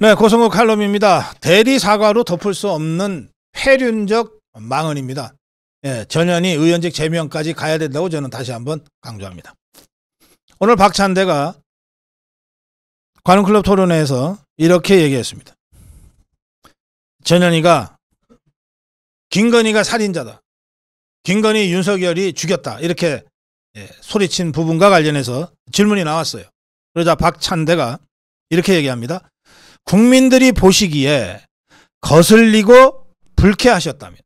네, 고성욱 칼럼입니다. 대리 사과로 덮을 수 없는 폐륜적 망언입니다. 예, 전현희 의원직 제명까지 가야 된다고 저는 다시 한번 강조합니다. 오늘 박찬대가 관훈클럽 토론회에서 이렇게 얘기했습니다. 전현희가 김건희가 살인자다. 김건희 윤석열이 죽였다. 이렇게 예, 소리친 부분과 관련해서 질문이 나왔어요. 그러자 박찬대가 이렇게 얘기합니다. 국민들이 보시기에 거슬리고 불쾌하셨다면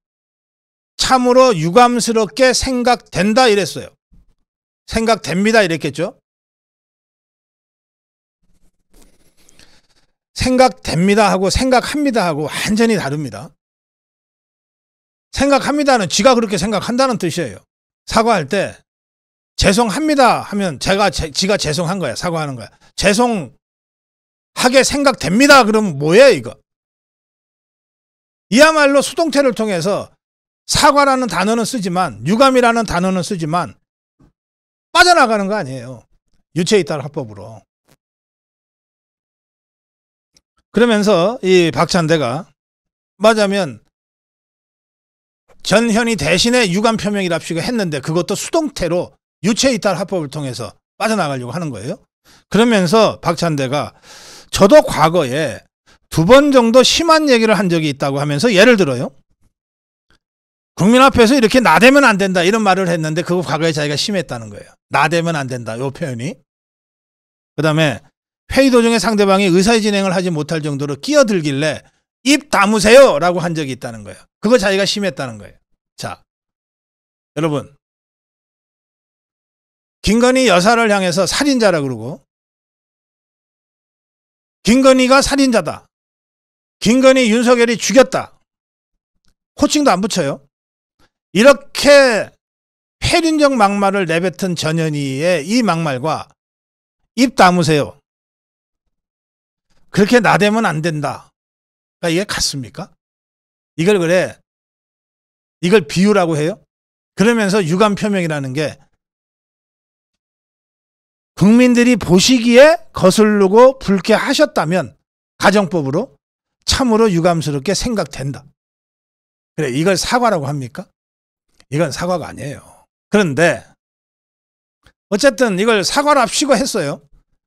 참으로 유감스럽게 생각된다 이랬어요. 생각됩니다 이랬겠죠? 생각됩니다 하고 생각합니다 하고 완전히 다릅니다. 생각합니다는 지가 그렇게 생각한다는 뜻이에요. 사과할 때 죄송합니다 하면 제가 제, 지가 죄송한 거야. 사과하는 거야. 죄송 하게 생각됩니다. 그럼 뭐예요 이거? 이야말로 수동태를 통해서 사과라는 단어는 쓰지만 유감이라는 단어는 쓰지만 빠져나가는 거 아니에요. 유체 이탈 합법으로. 그러면서 이 박찬대가 맞으면 전현이 대신에 유감 표명이랍시고 했는데 그것도 수동태로 유체 이탈 합법을 통해서 빠져나가려고 하는 거예요. 그러면서 박찬대가 저도 과거에 두 번 정도 심한 얘기를 한 적이 있다고 하면서 예를 들어요. 국민 앞에서 이렇게 나대면 안 된다 이런 말을 했는데 그거 과거에 자기가 심했다는 거예요. 나대면 안 된다 요 표현이. 그 다음에 회의 도중에 상대방이 의사의 진행을 하지 못할 정도로 끼어들길래 입 다무세요 라고 한 적이 있다는 거예요. 그거 자기가 심했다는 거예요. 자, 여러분. 김건희 여사를 향해서 살인자라 그러고 김건희가 살인자다. 김건희 윤석열이 죽였다. 호칭도 안 붙여요. 이렇게 폐륜적 막말을 내뱉은 전현희의 이 막말과 입 다무세요. 그렇게 나대면 안 된다. 그러니까 이게 같습니까? 이걸 그래. 이걸 비유라고 해요? 그러면서 유감 표명이라는 게 국민들이 보시기에 거슬르고 불쾌하셨다면 가정법으로 참으로 유감스럽게 생각된다. 그래, 이걸 사과라고 합니까? 이건 사과가 아니에요. 그런데 어쨌든 이걸 사과랍시고 했어요.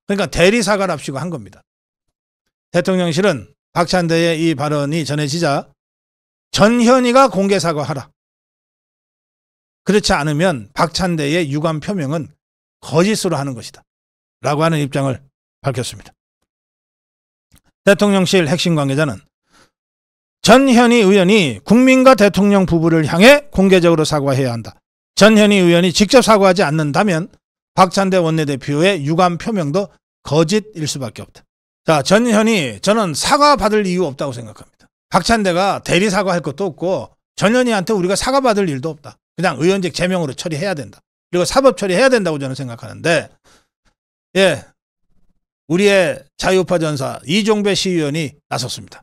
그러니까 대리 사과랍시고 한 겁니다. 대통령실은 박찬대의 이 발언이 전해지자 전현희가 공개 사과하라. 그렇지 않으면 박찬대의 유감 표명은 거짓으로 하는 것이다. 라고 하는 입장을 밝혔습니다. 대통령실 핵심 관계자는 전현희 의원이 국민과 대통령 부부를 향해 공개적으로 사과해야 한다. 전현희 의원이 직접 사과하지 않는다면 박찬대 원내대표의 유감 표명도 거짓일 수밖에 없다. 자, 전현희 저는 사과 받을 이유 없다고 생각합니다. 박찬대가 대리 사과할 것도 없고 전현희한테 우리가 사과 받을 일도 없다. 그냥 의원직 제명으로 처리해야 된다. 그리고 사법 처리해야 된다고 저는 생각하는데 예, 우리의 자유파 전사 이종배 시의원이 나섰습니다.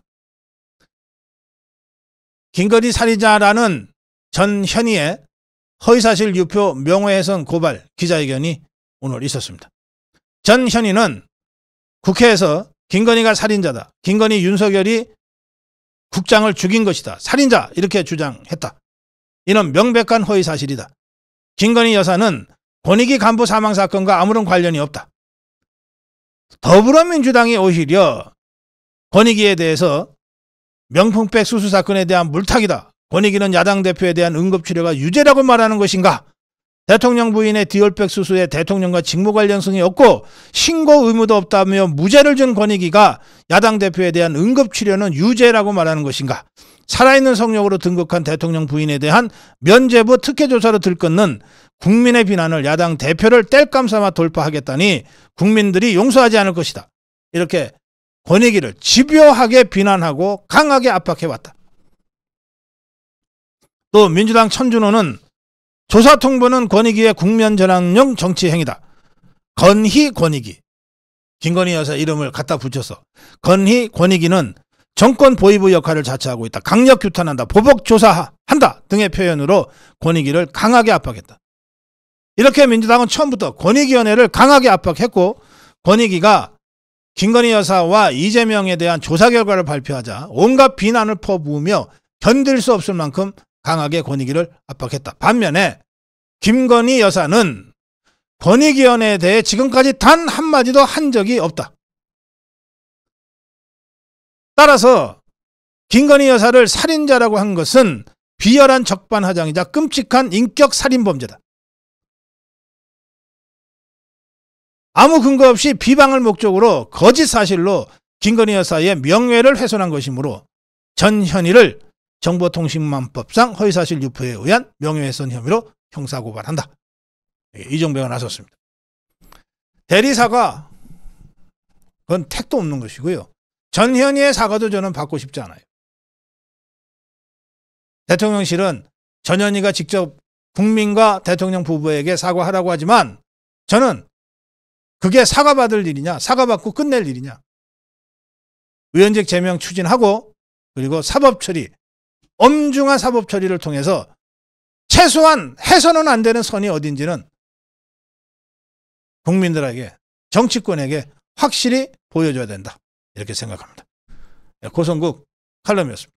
김건희 살인자라는 전 현희의 허위사실 유표 명예훼손 고발 기자회견이 오늘 있었습니다. 전 현희는 국회에서 김건희가 살인자다. 김건희 윤석열이 국장을 죽인 것이다. 살인자 이렇게 주장했다. 이는 명백한 허위사실이다. 김건희 여사는 권익위 간부 사망 사건과 아무런 관련이 없다. 더불어민주당이 오히려 권익위에 대해서 명품백 수수 사건에 대한 물타기다. 권익위는 야당 대표에 대한 응급치료가 유죄라고 말하는 것인가? 대통령 부인의 디올백 수수에 대통령과 직무 관련성이 없고 신고 의무도 없다며 무죄를 준 권익위가 야당 대표에 대한 응급치료는 유죄라고 말하는 것인가? 살아있는 성역으로 등극한 대통령 부인에 대한 면죄부 특혜 조사로 들끓는 국민의 비난을 야당 대표를 땔감 삼아 돌파하겠다니 국민들이 용서하지 않을 것이다. 이렇게 권익위를 집요하게 비난하고 강하게 압박해왔다. 또 민주당 천준호는 조사 통보는 권익위의 국면 전환용 정치 행위다. 건희 권익위. 김건희 여사 이름을 갖다 붙여서 건희 권익위는 정권 보위부 역할을 자처하고 있다. 강력 규탄한다. 보복 조사한다. 등의 표현으로 권익위를 강하게 압박했다. 이렇게 민주당은 처음부터 권익위원회를 강하게 압박했고 권익위가 김건희 여사와 이재명에 대한 조사 결과를 발표하자 온갖 비난을 퍼부으며 견딜 수 없을 만큼 강하게 권익위를 압박했다. 반면에 김건희 여사는 권익위원회에 대해 지금까지 단 한마디도 한 적이 없다. 따라서 김건희 여사를 살인자라고 한 것은 비열한 적반하장이자 끔찍한 인격 살인범죄다. 아무 근거 없이 비방을 목적으로 거짓 사실로 김건희 여사의 명예를 훼손한 것이므로 전현희를 정보통신망법상 허위사실 유포에 의한 명예훼손 혐의로 형사고발한다. 예, 이종배가 나섰습니다. 대리사가 그건 택도 없는 것이고요. 전현희의 사과도 저는 받고 싶지 않아요. 대통령실은 전현희가 직접 국민과 대통령 부부에게 사과하라고 하지만 저는 그게 사과받을 일이냐 사과받고 끝낼 일이냐 의원직 제명 추진하고 그리고 사법 처리 엄중한 사법 처리를 통해서 최소한 해서는 안 되는 선이 어딘지는 국민들에게 정치권에게 확실히 보여줘야 된다. 이렇게 생각합니다. 예, 고성국 칼럼이었습니다.